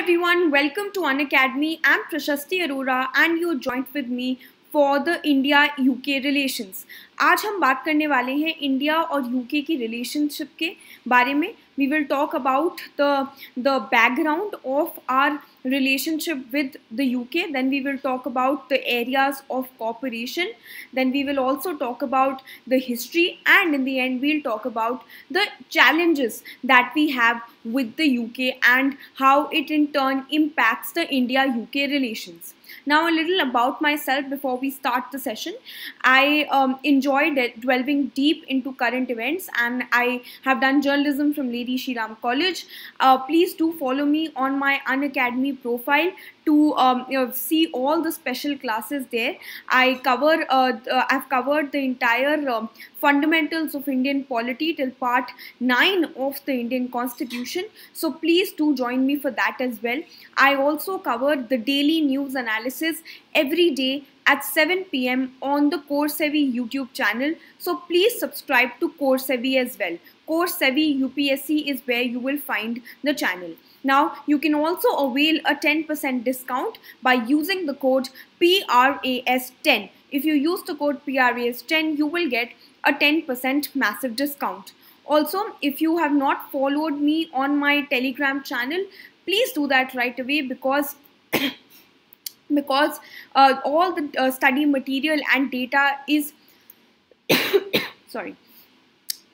everyone, welcome to Unacademy. I'm Prashasti Arora and you're joined with me for the India U K relations आज हम बात करने वाले हैं इंडिया और यू के की रिलेशनशिप के बारे में we will talk about the the background of our relationship with the U K then we will talk about the areas of cooperation then we will also talk about the history and in the end we'll talk about the challenges that we have with the U K and how it in turn impacts the India U K relations Now, a little about myself before we start the session. I um, enjoyed delving deep into current events and I have done journalism from Lady Shiram College. Uh, please do follow me on my Unacademy profile to um, you know, see all the special classes there. I cover, uh, uh, I've covered the entire um, fundamentals of Indian polity till part 9 of the Indian constitution. So please do join me for that as well. I also covered the daily news analysis courses every day at 7 pm on the Core Sevi YouTube channel. So please subscribe to Core Sevi as well. Core Sevi UPSC is where you will find the channel. Now you can also avail a 10% discount by using the code PRAS10. If you use the code PRAS10, you will get a 10% massive discount. Also, if you have not followed me on my Telegram channel, please do that right away because because uh, all the uh, study material and data is sorry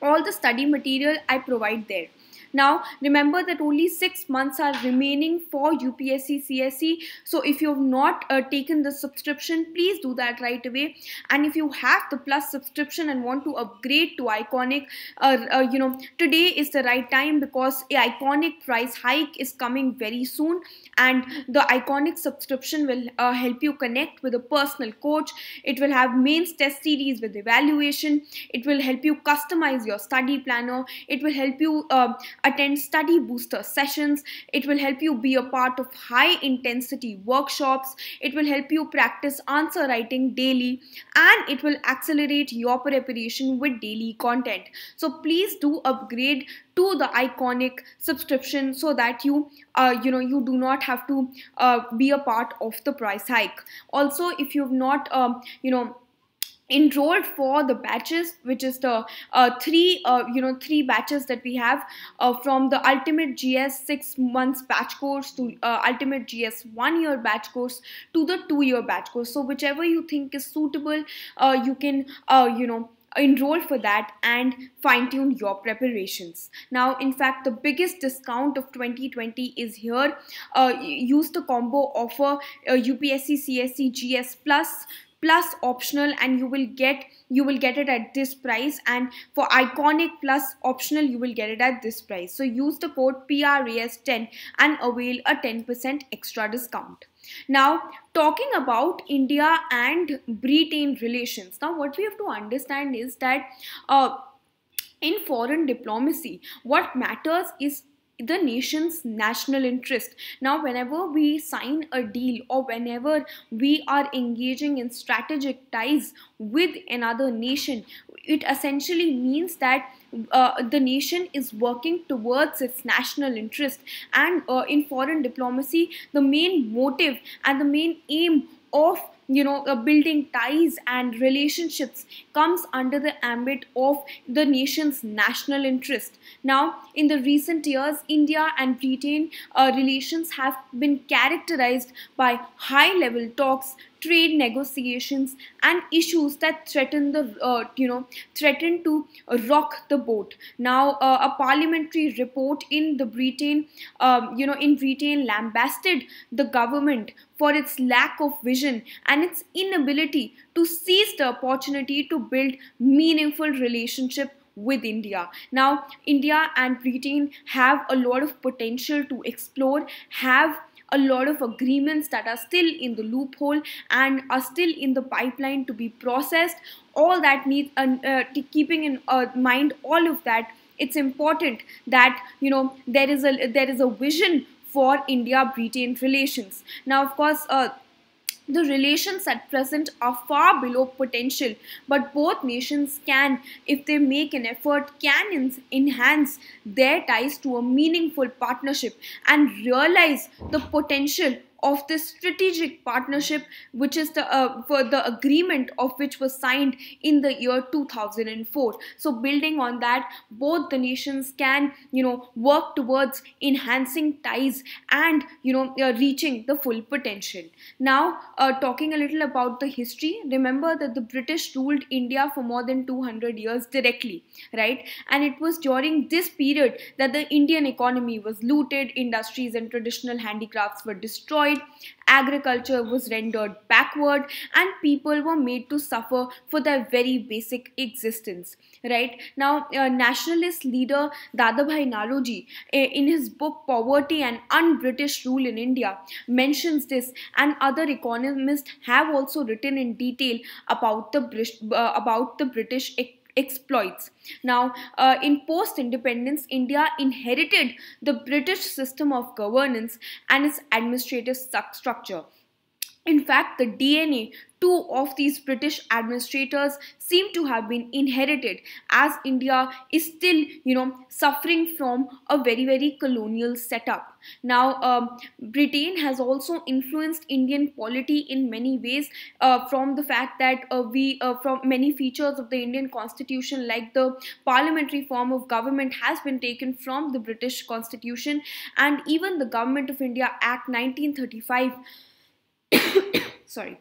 all the study material I provide there now, remember that only six months are remaining for UPSC CSE. So if you've not uh, taken the subscription, please do that right away. And if you have the plus subscription and want to upgrade to Iconic, uh, uh, you know, today is the right time because Iconic price hike is coming very soon. And the Iconic subscription will uh, help you connect with a personal coach. It will have mains test series with evaluation. It will help you customize your study planner. It will help you uh, attend study booster sessions, it will help you be a part of high intensity workshops, it will help you practice answer writing daily, and it will accelerate your preparation with daily content. So please do upgrade to the iconic subscription so that you uh, you know you do not have to uh, be a part of the price hike also if you've not um, you know enrolled for the batches which is the uh, three uh, you know three batches that we have uh, from the ultimate gs six months batch course to uh, ultimate gs one year batch course to the two year batch course so whichever you think is suitable uh, you can uh, you know enroll for that and fine tune your preparations now in fact the biggest discount of 2020 is here uh, use the combo offer uh, upsc csc gs plus plus optional and you will get you will get it at this price and for iconic plus optional you will get it at this price so use the code PRAS10 and avail a 10% extra discount now talking about India and Britain relations now what we have to understand is that uh, in foreign diplomacy what matters is the nation's national interest. Now, whenever we sign a deal or whenever we are engaging in strategic ties with another nation, it essentially means that uh, the nation is working towards its national interest. And uh, in foreign diplomacy, the main motive and the main aim of you know uh, building ties and relationships comes under the ambit of the nation's national interest now in the recent years india and britain uh, relations have been characterized by high level talks trade negotiations and issues that threaten the uh, you know threaten to rock the boat now uh, a parliamentary report in the britain um, you know in britain lambasted the government for its lack of vision and its inability to seize the opportunity to build meaningful relationship with India. Now, India and Britain have a lot of potential to explore, have a lot of agreements that are still in the loophole and are still in the pipeline to be processed. All that needs, uh, keeping in uh, mind all of that, it's important that you know there is a there is a vision for India-Britain relations. Now, of course. Uh, the relations at present are far below potential, but both nations can, if they make an effort, can enhance their ties to a meaningful partnership and realize the potential of this strategic partnership, which is the uh, for the agreement of which was signed in the year 2004. So building on that, both the nations can you know work towards enhancing ties and you know uh, reaching the full potential. Now, uh, talking a little about the history, remember that the British ruled India for more than 200 years directly, right? And it was during this period that the Indian economy was looted, industries and traditional handicrafts were destroyed destroyed, agriculture was rendered backward, and people were made to suffer for their very basic existence. Right now, uh, nationalist leader Dadabhai Naloji, eh, in his book Poverty and Un British Rule in India, mentions this, and other economists have also written in detail about the, British, uh, about the British economy exploits. Now, uh, in post independence, India inherited the British system of governance and its administrative structure. In fact, the DNA two of these British administrators seem to have been inherited as India is still, you know, suffering from a very, very colonial setup. Now, um, Britain has also influenced Indian polity in many ways uh, from the fact that uh, we, uh, from many features of the Indian constitution like the parliamentary form of government has been taken from the British constitution and even the Government of India Act 1935 sorry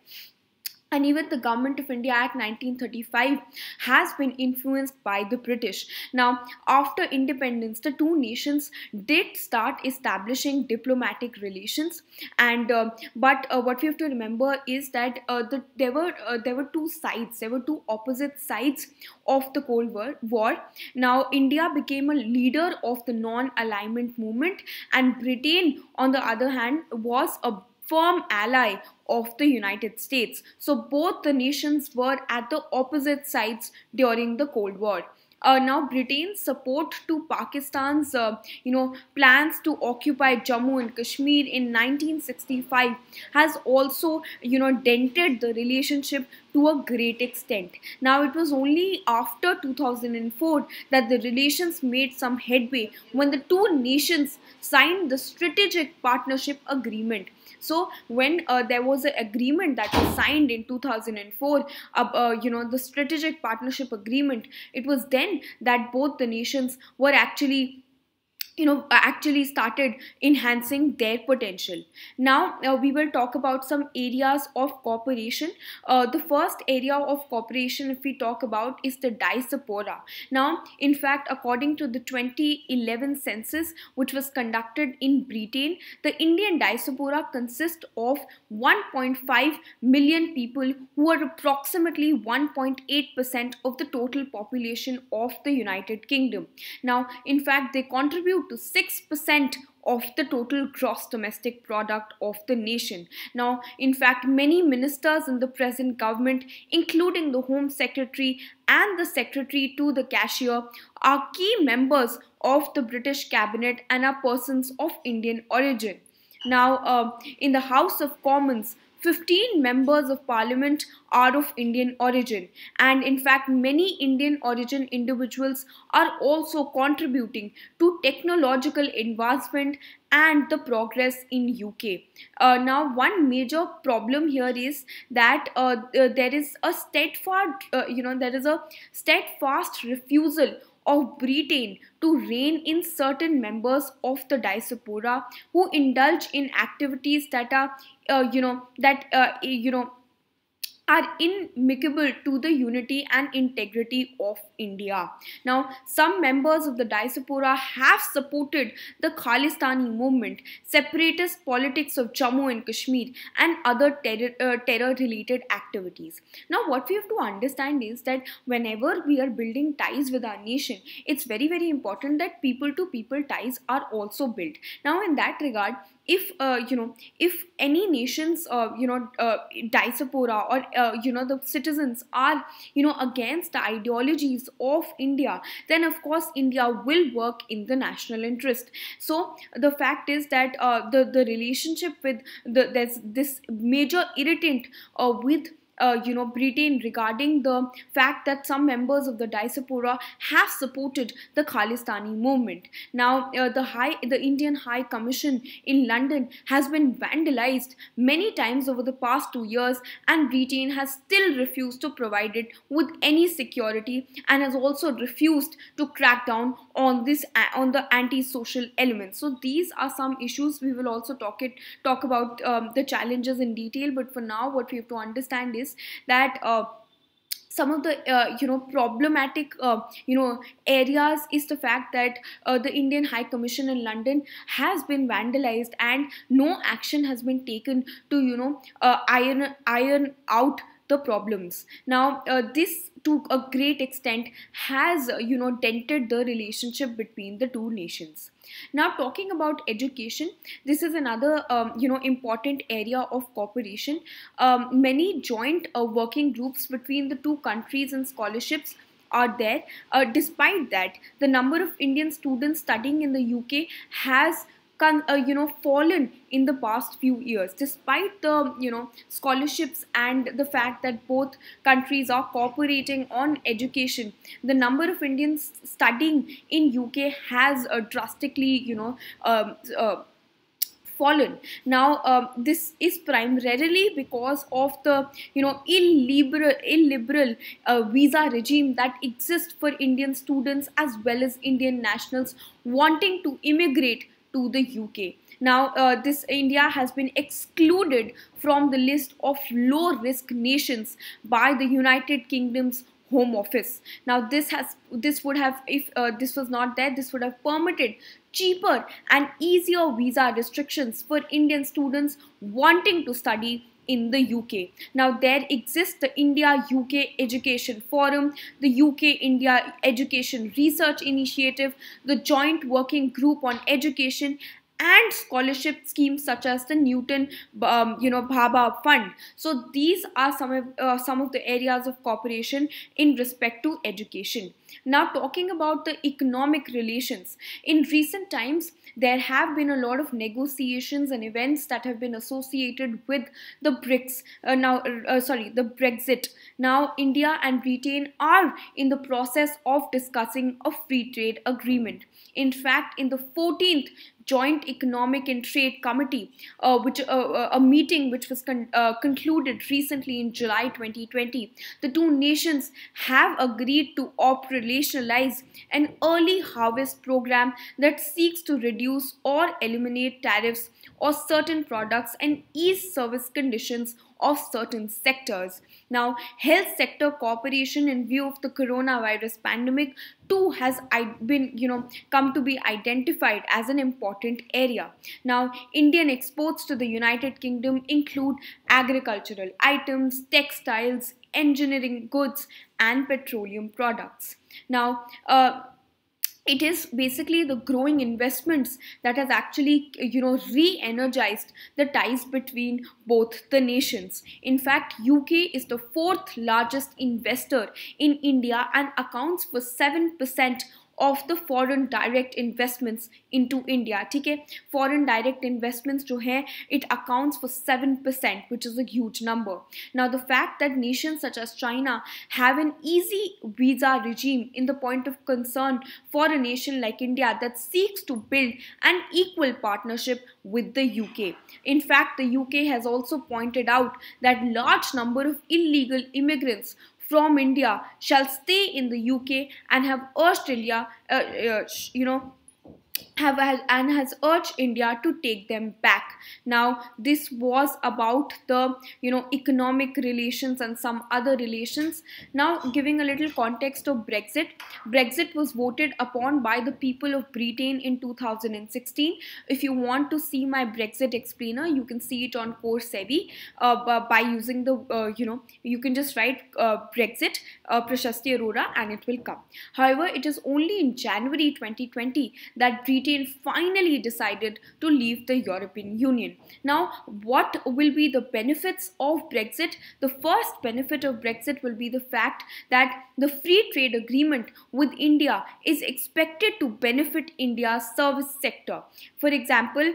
and even the government of india act 1935 has been influenced by the british now after independence the two nations did start establishing diplomatic relations and uh, but uh, what we have to remember is that uh, the, there were uh, there were two sides there were two opposite sides of the cold war, war. now india became a leader of the non alignment movement and britain on the other hand was a firm ally of the United States. So both the nations were at the opposite sides during the Cold War. Uh, now Britain's support to Pakistan's uh, you know plans to occupy Jammu and Kashmir in 1965 has also you know dented the relationship to a great extent. Now it was only after 2004 that the relations made some headway when the two nations signed the strategic partnership agreement so when uh, there was an agreement that was signed in 2004, uh, you know the strategic partnership agreement, it was then that both the nations were actually you know actually started enhancing their potential now uh, we will talk about some areas of cooperation uh, the first area of cooperation if we talk about is the diaspora now in fact according to the 2011 census which was conducted in britain the indian diaspora consists of 1.5 million people who are approximately 1.8% of the total population of the united kingdom now in fact they contribute to 6% of the total gross domestic product of the nation. Now, in fact, many ministers in the present government, including the Home Secretary and the Secretary to the Cashier, are key members of the British cabinet and are persons of Indian origin. Now, uh, in the House of Commons, 15 members of parliament are of Indian origin and in fact many Indian origin individuals are also contributing to technological advancement and the progress in UK. Uh, now one major problem here is that uh, uh, there is a steadfast uh, you know there is a steadfast refusal of Britain to rein in certain members of the diaspora who indulge in activities that are, uh, you know, that, uh, you know, are inimical to the unity and integrity of India. Now, some members of the diaspora have supported the Khalistani movement, separatist politics of Jammu and Kashmir, and other terror, uh, terror related activities. Now, what we have to understand is that whenever we are building ties with our nation, it's very, very important that people to people ties are also built. Now, in that regard, if uh, you know if any nations uh, you know uh, diaspora or uh, you know the citizens are you know against the ideologies of India, then of course India will work in the national interest. So the fact is that uh, the, the relationship with the, there's this major irritant uh, with uh, you know, Britain regarding the fact that some members of the diaspora have supported the Khalistani movement. Now, uh, the high, the Indian High Commission in London has been vandalized many times over the past two years, and Britain has still refused to provide it with any security, and has also refused to crack down on this uh, on the anti-social elements. So these are some issues. We will also talk it talk about um, the challenges in detail. But for now, what we have to understand is is that uh, some of the uh, you know problematic uh, you know areas is the fact that uh, the Indian High Commission in London has been vandalized and no action has been taken to you know uh, iron iron out the problems now uh, this to a great extent has uh, you know dented the relationship between the two nations now talking about education this is another um, you know important area of cooperation um, many joint uh, working groups between the two countries and scholarships are there. Uh, despite that, the number of Indian students studying in the UK has uh, you know fallen in the past few years despite the you know scholarships and the fact that both countries are cooperating on education the number of indians studying in uk has uh, drastically you know um, uh, fallen now um, this is primarily because of the you know illiberal illiberal uh, visa regime that exists for indian students as well as indian nationals wanting to immigrate to the UK. Now, uh, this India has been excluded from the list of low risk nations by the United Kingdom's home office now this has this would have if uh, this was not there this would have permitted cheaper and easier visa restrictions for indian students wanting to study in the UK. Now, there exists the India UK Education Forum, the UK India Education Research Initiative, the Joint Working Group on Education, and scholarship schemes such as the Newton, um, you know, Baba Fund. So these are some of, uh, some of the areas of cooperation in respect to education. Now talking about the economic relations. In recent times, there have been a lot of negotiations and events that have been associated with the BRICS. Uh, now, uh, sorry, the Brexit. Now, India and Britain are in the process of discussing a free trade agreement. In fact, in the 14th Joint Economic and Trade Committee, uh, which uh, uh a meeting which was con uh, concluded recently in July 2020. The two nations have agreed to operationalize an early harvest program that seeks to reduce or eliminate tariffs or certain products and ease service conditions of certain sectors. Now, health sector cooperation in view of the coronavirus pandemic too has been, you know, come to be identified as an important area. Now, Indian exports to the United Kingdom include agricultural items, textiles, engineering goods, and petroleum products. Now, uh, it is basically the growing investments that has actually you know re-energized the ties between both the nations in fact uk is the fourth largest investor in india and accounts for 7% of the foreign direct investments into India, ठीक है foreign direct investments जो है it accounts for seven percent which is a huge number now the fact that nation such as China have an easy regime in the point of concern for a nation like India that seeks to build an equal partnership with the UK. In fact, the UK has also pointed out that large number of illegal immigrants from India shall stay in the UK and have Australia, uh, uh, you know, have and has urged India to take them back. Now, this was about the you know economic relations and some other relations. Now, giving a little context of Brexit, Brexit was voted upon by the people of Britain in 2016. If you want to see my Brexit explainer, you can see it on course sebi uh, by using the uh, you know you can just write uh, Brexit uh, Prashasti Arora and it will come. However, it is only in January 2020 that Britain finally decided to leave the European Union. Now, what will be the benefits of Brexit? The first benefit of Brexit will be the fact that the free trade agreement with India is expected to benefit India's service sector. For example,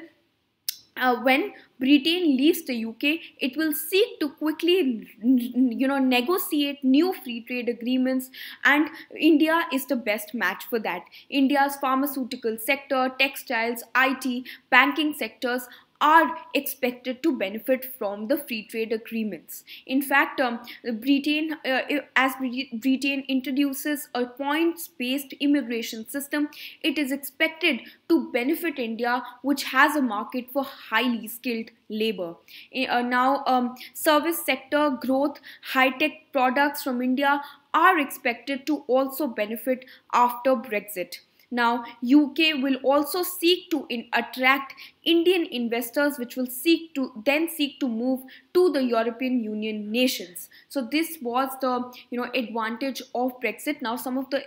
uh, when Britain leaves the UK, it will seek to quickly, you know, negotiate new free trade agreements, and India is the best match for that. India's pharmaceutical sector, textiles, IT, banking sectors are expected to benefit from the free trade agreements. In fact, um, Britain, uh, as Britain introduces a points-based immigration system, it is expected to benefit India, which has a market for highly skilled labor. Eh, uh, now, um, service sector growth, high-tech products from India are expected to also benefit after Brexit. Now, UK will also seek to attract Indian investors which will seek to then seek to move to the European Union nations. So this was the you know advantage of Brexit. Now some of the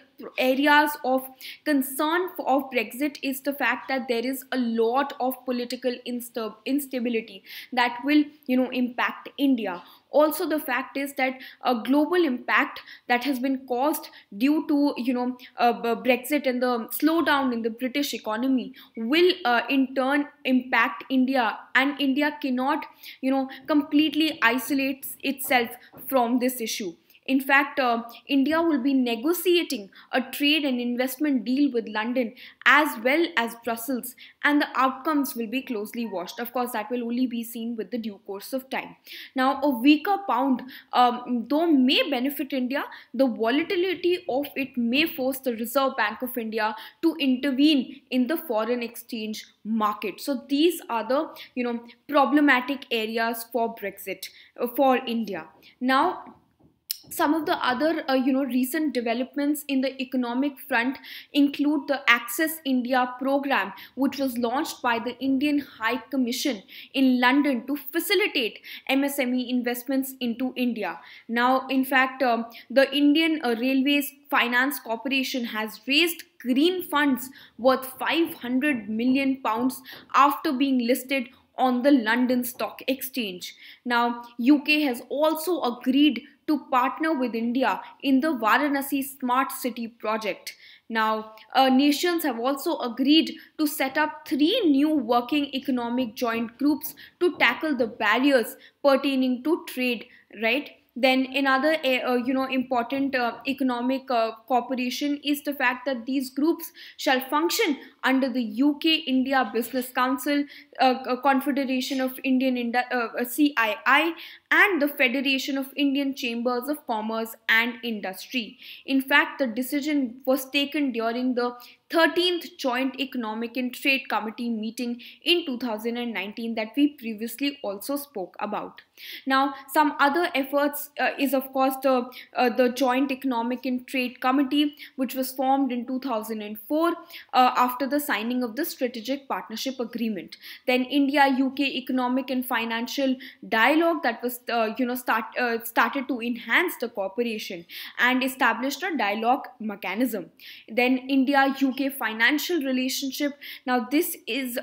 areas of concern of Brexit is the fact that there is a lot of political insta instability that will you know impact India also the fact is that a global impact that has been caused due to you know uh, brexit and the slowdown in the british economy will uh, in turn impact India and India cannot you know completely isolate itself from this issue in fact, uh, India will be negotiating a trade and investment deal with London as well as Brussels, and the outcomes will be closely watched. Of course, that will only be seen with the due course of time. Now, a weaker pound, um, though may benefit India, the volatility of it may force the Reserve Bank of India to intervene in the foreign exchange market. So these are the you know problematic areas for Brexit uh, for India. Now some of the other uh, you know recent developments in the economic front include the access india program which was launched by the indian high commission in london to facilitate msme investments into india now in fact um, the indian uh, railways finance corporation has raised green funds worth 500 million pounds after being listed on the London Stock Exchange. Now, UK has also agreed to partner with India in the Varanasi Smart City project. Now, uh, nations have also agreed to set up three new working economic joint groups to tackle the barriers pertaining to trade, right? then another eh, uh, you know important uh, economic uh, cooperation is the fact that these groups shall function under the UK India Business Council uh, uh, Confederation of Indian Indi uh, CII and the Federation of Indian Chambers of Commerce and Industry in fact the decision was taken during the 13th Joint Economic and Trade Committee meeting in 2019 that we previously also spoke about. Now, some other efforts uh, is of course the, uh, the Joint Economic and Trade Committee which was formed in 2004 uh, after the signing of the Strategic Partnership Agreement. Then India-UK Economic and Financial Dialogue that was uh, you know start, uh, started to enhance the cooperation and established a dialogue mechanism. Then India-UK okay financial relationship now this is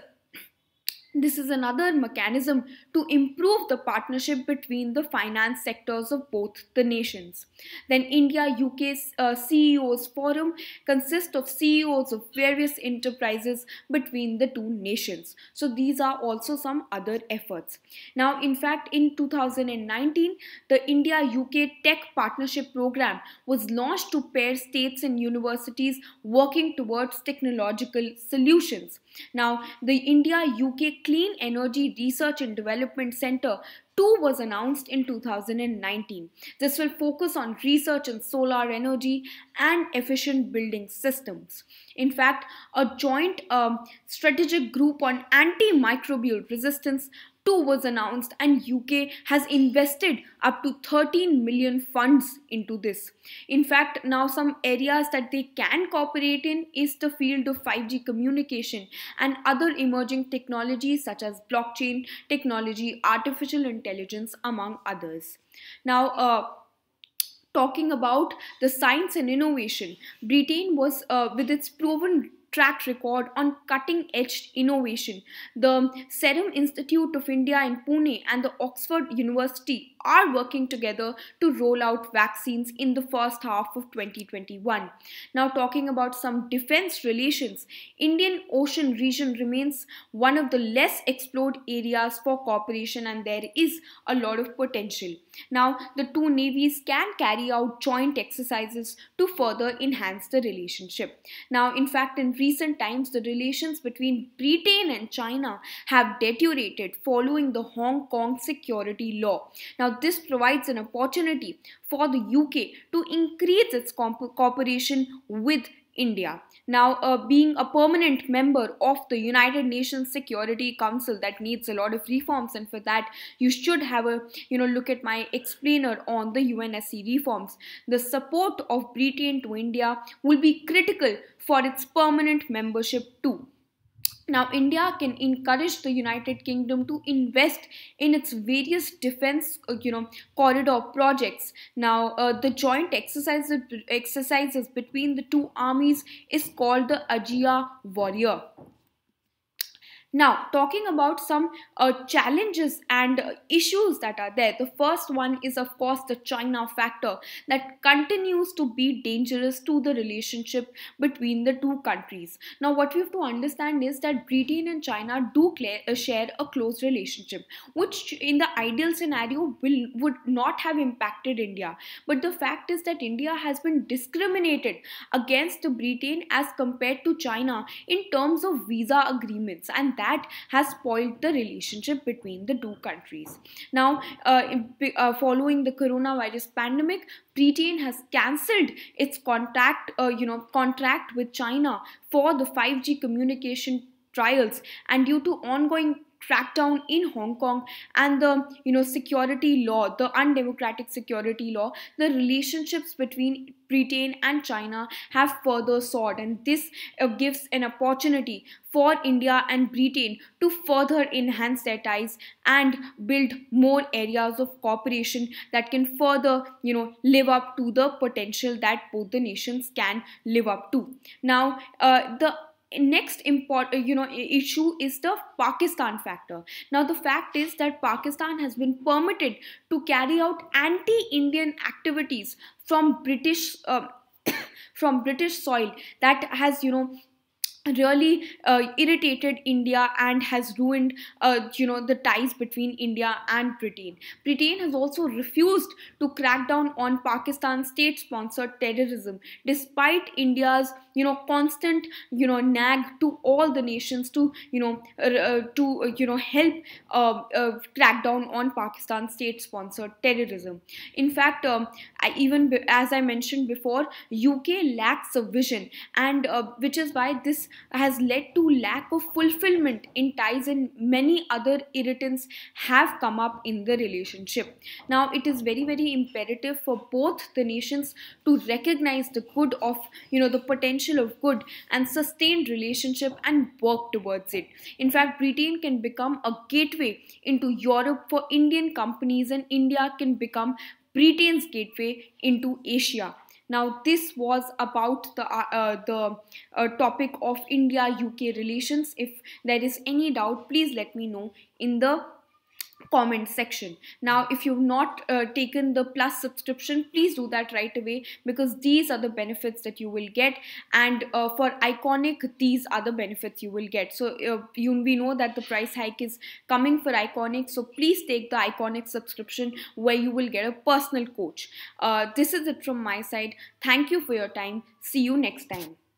this is another mechanism to improve the partnership between the finance sectors of both the nations. Then, India UK uh, CEOs Forum consists of CEOs of various enterprises between the two nations. So, these are also some other efforts. Now, in fact, in 2019, the India UK Tech Partnership Program was launched to pair states and universities working towards technological solutions. Now, the India UK Clean Energy Research and Development Center 2 was announced in 2019. This will focus on research in solar energy and efficient building systems. In fact, a joint um, strategic group on antimicrobial resistance 2 was announced and UK has invested up to 13 million funds into this. In fact, now some areas that they can cooperate in is the field of 5G communication and other emerging technologies such as blockchain technology, artificial intelligence among others. Now, uh, talking about the science and innovation britain was uh, with its proven track record on cutting edge innovation. The Serum Institute of India in Pune and the Oxford University are working together to roll out vaccines in the first half of 2021. Now, talking about some defense relations, Indian Ocean region remains one of the less explored areas for cooperation, and there is a lot of potential. Now, the two navies can carry out joint exercises to further enhance the relationship. Now, in fact, in recent times, the relations between Britain and China have deteriorated following the Hong Kong security law. Now, this provides an opportunity for the UK to increase its cooperation with India. Now, uh, being a permanent member of the United Nations Security Council, that needs a lot of reforms, and for that, you should have a you know look at my explainer on the UNSC reforms. The support of Britain to India will be critical for its permanent membership too. Now, India can encourage the United Kingdom to invest in its various defense, uh, you know, corridor projects. Now, uh, the joint exercises between the two armies is called the Ajia Warrior. Now, talking about some uh, challenges and uh, issues that are there, the first one is, of course, the China factor that continues to be dangerous to the relationship between the two countries. Now, what we have to understand is that Britain and China do uh, share a close relationship, which in the ideal scenario will would not have impacted India. But the fact is that India has been discriminated against Britain as compared to China in terms of visa agreements, and that has spoiled the relationship between the two countries. Now, uh, uh, following the coronavirus pandemic, Britain has cancelled its contact, uh, you know, contract with China for the 5G communication trials and due to ongoing crackdown in Hong Kong and the you know security law, the undemocratic security law, the relationships between Britain and China have further soared, and this uh, gives an opportunity for India and Britain to further enhance their ties and build more areas of cooperation that can further, you know, live up to the potential that both the nations can live up to. Now, uh, the next important you know issue is the pakistan factor now the fact is that pakistan has been permitted to carry out anti-indian activities from british uh, from british soil that has you know really uh, irritated India and has ruined uh, you know the ties between India and Britain. Britain has also refused to crack down on Pakistan state sponsored terrorism despite India's you know constant you know nag to all the nations to you know uh, to uh, you know help uh, uh, crack down on Pakistan state sponsored terrorism. In fact, um, I, even as I mentioned before, UK lacks a vision and which is why this has led to lack of fulfillment in ties and many other irritants have come up in the relationship now it is very very imperative for both the nations to recognize the good of you know the potential of good and sustained relationship and work towards it in fact britain can become a gateway into europe for indian companies and india can become britain's gateway into asia now, this was about the, uh, uh the uh, topic of India-UK relations. If there is any doubt, please let me know in the comment section. Now, if you've not uh, taken the plus subscription, please do that right away because these are the benefits that you will get. And uh, for Iconic, these are the benefits you will get. So, uh, you, we know that the price hike is coming for Iconic. So, please take the Iconic subscription where you will get a personal coach. Uh, this is it from my side. Thank you for your time. See you next time.